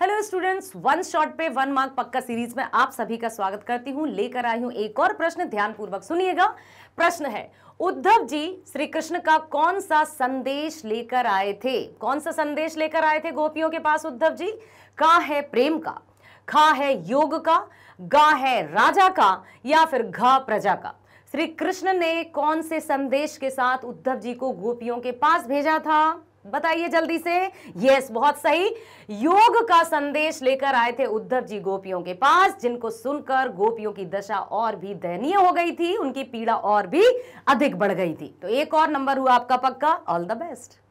hello students one shot पे one mark पक्का series में आप सभी का स्वागत करती हूँ लेकर आई हूँ एक और प्रश्न ध्यानपूर्वक सुनिएगा प्रश्न है उद्धव जी श्री कृष्ण का कौन सा संदेश लेकर आए थे कौन सा संदेश लेकर आए थे गोपियों के पास उद्धव जी का है प्रेम का खा है योग का गा है राजा का या फिर घा प्रजा का श्री कृष्ण ने कौन से संदेश के साथ उद्धव जी को गोपियों के पास भेजा था बताइए जल्दी से यस बहुत सही योग का संदेश लेकर आए थे उद्धव जी गोपियों के पास जिनको सुनकर गोपियों की दशा और भी दयनीय हो गई थी उनकी पीड़ा और भी अधिक बढ़ गई थी तो एक और नंबर हुआ आपका पक्का ऑल द बेस्ट